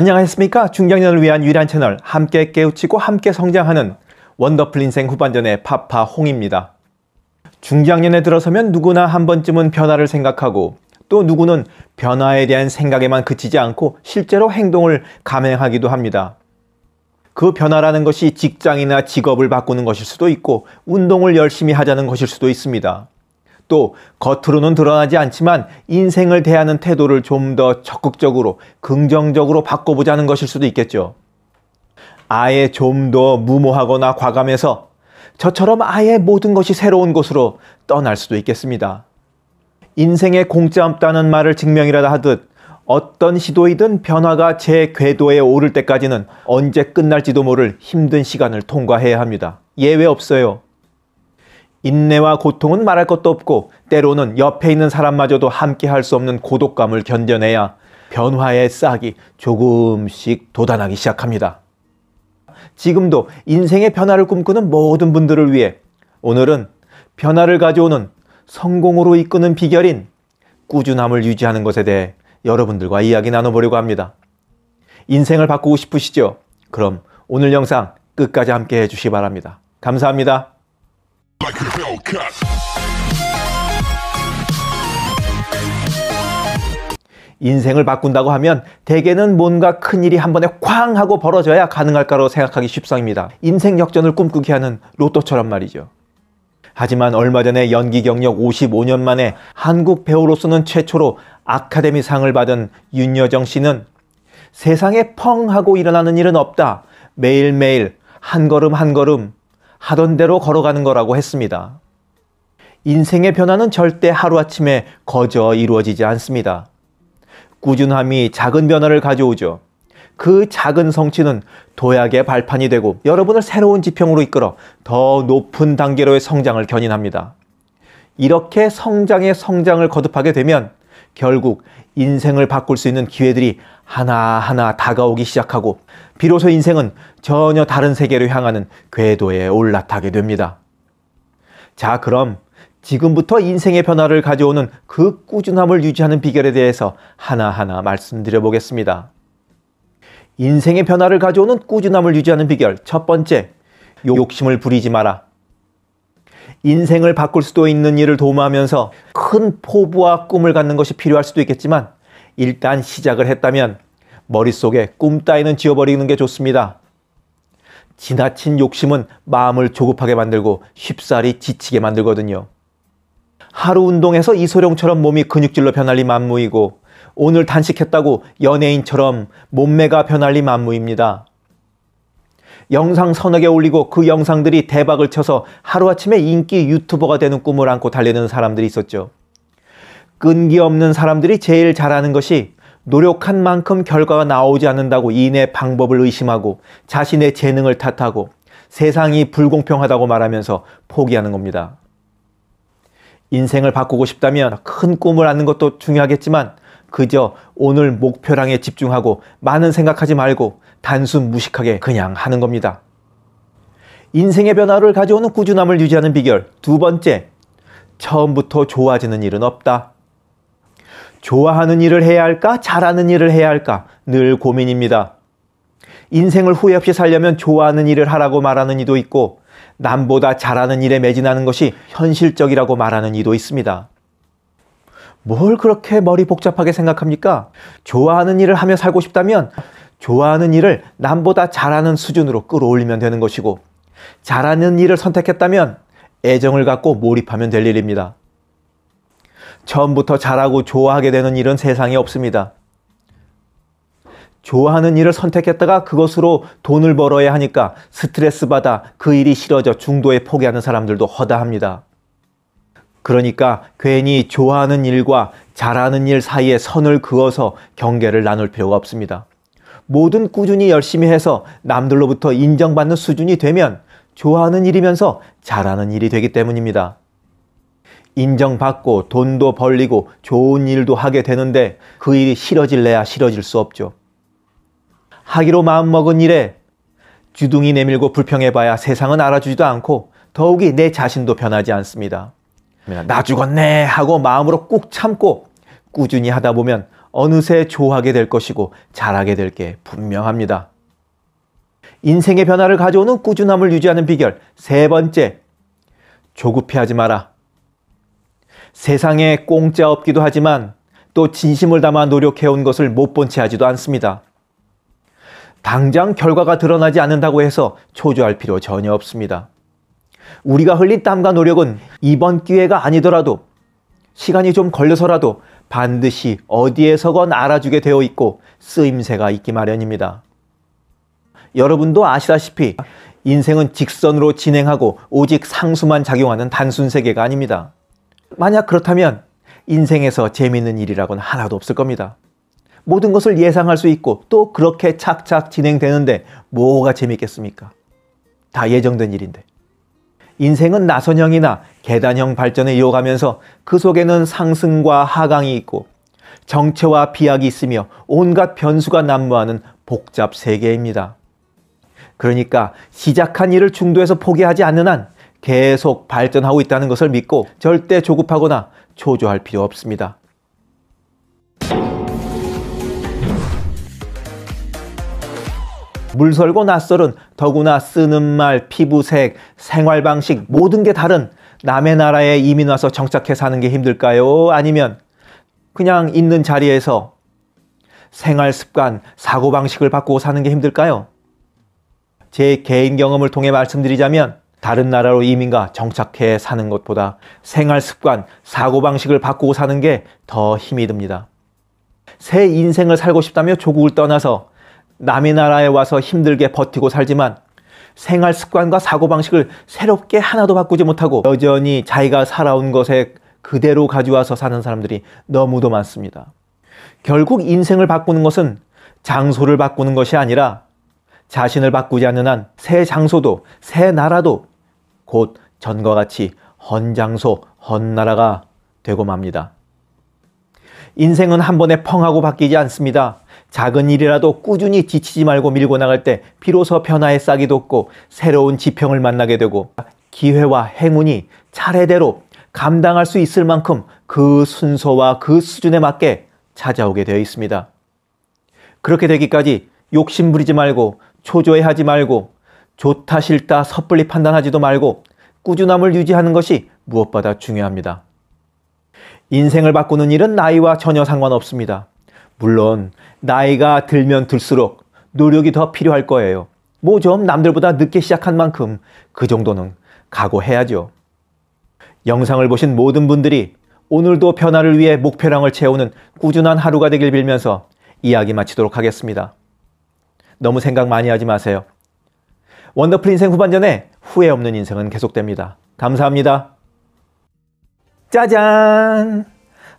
안녕하십니까 중장년을 위한 유일한 채널 함께 깨우치고 함께 성장하는 원더풀 인생 후반전의 파파 홍입니다. 중장년에 들어서면 누구나 한 번쯤은 변화를 생각하고 또 누구는 변화에 대한 생각에만 그치지 않고 실제로 행동을 감행하기도 합니다. 그 변화라는 것이 직장이나 직업을 바꾸는 것일 수도 있고 운동을 열심히 하자는 것일 수도 있습니다. 또 겉으로는 드러나지 않지만 인생을 대하는 태도를 좀 더 적극적으로 긍정적으로 바꿔보자는 것일 수도 있겠죠. 아예 좀 더 무모하거나 과감해서 저처럼 아예 모든 것이 새로운 곳으로 떠날 수도 있겠습니다. 인생에 공짜 없다는 말을 증명이라다 하듯 어떤 시도이든 변화가 제 궤도에 오를 때까지는 언제 끝날지도 모를 힘든 시간을 통과해야 합니다. 예외 없어요. 인내와 고통은 말할 것도 없고 때로는 옆에 있는 사람마저도 함께 할 수 없는 고독감을 견뎌내야 변화의 싹이 조금씩 도아하기 시작합니다. 지금도 인생의 변화를 꿈꾸는 모든 분들을 위해 오늘은 변화를 가져오는 성공으로 이끄는 비결인 꾸준함을 유지하는 것에 대해 여러분들과 이야기 나눠보려고 합니다. 인생을 바꾸고 싶으시죠? 그럼 오늘 영상 끝까지 함께 해주시기 바랍니다. 감사합니다. like a Hellcat. 인생을 바꾼다고 하면 대개는 뭔가 큰 일이 한 번에 쾅 하고 벌어져야 가능할까로 생각하기 쉽상입니다. 인생 역전을 꿈꾸게 하는 로또처럼 말이죠. 하지만 얼마 전에 연기 경력 55년 만에 한국 배우로서는 최초로 아카데미 상을 받은 윤여정 씨는 세상에 펑 하고 일어나는 일은 없다. 매일매일 한 걸음 한 걸음 하던 대로 걸어가는 거라고 했습니다. 인생의 변화는 절대 하루아침에 거저 이루어지지 않습니다. 꾸준함이 작은 변화를 가져오죠. 그 작은 성취는 도약의 발판이 되고 여러분을 새로운 지평으로 이끌어 더 높은 단계로의 성장을 견인합니다. 이렇게 성장의 성장을 거듭하게 되면 결국 인생을 바꿀 수 있는 기회들이 하나하나 다가오기 시작하고 비로소 인생은 전혀 다른 세계로 향하는 궤도에 올라타게 됩니다. 자, 그럼 지금부터 인생의 변화를 가져오는 그 꾸준함을 유지하는 비결에 대해서 하나하나 말씀드려 보겠습니다. 인생의 변화를 가져오는 꾸준함을 유지하는 비결 첫 번째, 욕심을 부리지 마라. 인생을 바꿀 수도 있는 일을 도모하면서 큰 포부와 꿈을 갖는 것이 필요할 수도 있겠지만 일단 시작을 했다면 머릿속에 꿈 따위는 지워버리는 게 좋습니다. 지나친 욕심은 마음을 조급하게 만들고 쉽사리 지치게 만들거든요. 하루 운동해서 이소룡처럼 몸이 근육질로 변할리 만무이고 오늘 단식했다고 연예인처럼 몸매가 변할리 만무입니다. 영상 서너 개 올리고 그 영상들이 대박을 쳐서 하루아침에 인기 유튜버가 되는 꿈을 안고 달리는 사람들이 있었죠. 끈기 없는 사람들이 제일 잘하는 것이 노력한 만큼 결과가 나오지 않는다고 이인의 방법을 의심하고 자신의 재능을 탓하고 세상이 불공평하다고 말하면서 포기하는 겁니다. 인생을 바꾸고 싶다면 큰 꿈을 안는 것도 중요하겠지만 그저 오늘 목표량에 집중하고 많은 생각하지 말고 단순 무식하게 그냥 하는 겁니다. 인생의 변화를 가져오는 꾸준함을 유지하는 비결 두 번째, 처음부터 좋아지는 일은 없다. 좋아하는 일을 해야 할까? 잘하는 일을 해야 할까? 늘 고민입니다. 인생을 후회 없이 살려면 좋아하는 일을 하라고 말하는 이도 있고, 남보다 잘하는 일에 매진하는 것이 현실적이라고 말하는 이도 있습니다. 뭘 그렇게 머리 복잡하게 생각합니까? 좋아하는 일을 하며 살고 싶다면 좋아하는 일을 남보다 잘하는 수준으로 끌어올리면 되는 것이고 잘하는 일을 선택했다면 애정을 갖고 몰입하면 될 일입니다. 처음부터 잘하고 좋아하게 되는 일은 세상에 없습니다. 좋아하는 일을 선택했다가 그것으로 돈을 벌어야 하니까 스트레스 받아 그 일이 싫어져 중도에 포기하는 사람들도 허다합니다. 그러니까 괜히 좋아하는 일과 잘하는 일 사이에 선을 그어서 경계를 나눌 필요가 없습니다. 모든 꾸준히 열심히 해서 남들로부터 인정받는 수준이 되면 좋아하는 일이면서 잘하는 일이 되기 때문입니다. 인정받고 돈도 벌리고 좋은 일도 하게 되는데 그 일이 싫어질래야 싫어질 수 없죠. 하기로 마음먹은 일에 주둥이 내밀고 불평해봐야 세상은 알아주지도 않고 더욱이 내 자신도 변하지 않습니다. 나 죽었네 하고 마음으로 꾹 참고 꾸준히 하다 보면 어느새 좋아하게 될 것이고 잘하게 될 게 분명합니다. 인생의 변화를 가져오는 꾸준함을 유지하는 비결 세 번째, 조급해하지 마라. 세상에 공짜 없기도 하지만 또 진심을 담아 노력해온 것을 못 본 채 하지도 않습니다. 당장 결과가 드러나지 않는다고 해서 초조할 필요 전혀 없습니다. 우리가 흘린 땀과 노력은 이번 기회가 아니더라도 시간이 좀 걸려서라도 반드시 어디에서건 알아주게 되어 있고 쓰임새가 있기 마련입니다. 여러분도 아시다시피 인생은 직선으로 진행하고 오직 상수만 작용하는 단순 세계가 아닙니다. 만약 그렇다면 인생에서 재미있는 일이라고는 하나도 없을 겁니다. 모든 것을 예상할 수 있고 또 그렇게 착착 진행되는데 뭐가 재미있겠습니까? 다 예정된 일인데. 인생은 나선형이나 계단형 발전에 이어가면서 그 속에는 상승과 하강이 있고 정체와 비약이 있으며 온갖 변수가 난무하는 복잡 세계입니다. 그러니까 시작한 일을 중도에서 포기하지 않는 한 계속 발전하고 있다는 것을 믿고 절대 조급하거나 초조할 필요 없습니다. 물설고 낯설은 더구나 쓰는 말, 피부색, 생활 방식 모든 게 다른 남의 나라에 이민 와서 정착해 사는 게 힘들까요? 아니면 그냥 있는 자리에서 생활 습관, 사고 방식을 바꾸고 사는 게 힘들까요? 제 개인 경험을 통해 말씀드리자면 다른 나라로 이민과 정착해 사는 것보다 생활 습관, 사고 방식을 바꾸고 사는 게 더 힘이 듭니다. 새 인생을 살고 싶다며 조국을 떠나서 남의 나라에 와서 힘들게 버티고 살지만 생활 습관과 사고방식을 새롭게 하나도 바꾸지 못하고 여전히 자기가 살아온 것에 그대로 가져와서 사는 사람들이 너무도 많습니다. 결국 인생을 바꾸는 것은 장소를 바꾸는 것이 아니라 자신을 바꾸지 않는 한 새 장소도 새 나라도 곧 전과 같이 헌 장소, 헌 나라가 되고 맙니다. 인생은 한 번에 펑하고 바뀌지 않습니다. 작은 일이라도 꾸준히 지치지 말고 밀고 나갈 때 비로소 변화의 싹이 돋고 새로운 지평을 만나게 되고 기회와 행운이 차례대로 감당할 수 있을 만큼 그 순서와 그 수준에 맞게 찾아오게 되어 있습니다. 그렇게 되기까지 욕심 부리지 말고 초조해하지 말고 좋다 싫다 섣불리 판단하지도 말고 꾸준함을 유지하는 것이 무엇보다 중요합니다. 인생을 바꾸는 일은 나이와 전혀 상관없습니다. 물론 나이가 들면 들수록 노력이 더 필요할 거예요. 뭐 좀 남들보다 늦게 시작한 만큼 그 정도는 각오해야죠. 영상을 보신 모든 분들이 오늘도 변화를 위해 목표량을 채우는 꾸준한 하루가 되길 빌면서 이야기 마치도록 하겠습니다. 너무 생각 많이 하지 마세요. 원더풀 인생 후반전에 후회 없는 인생은 계속됩니다. 감사합니다. 짜잔!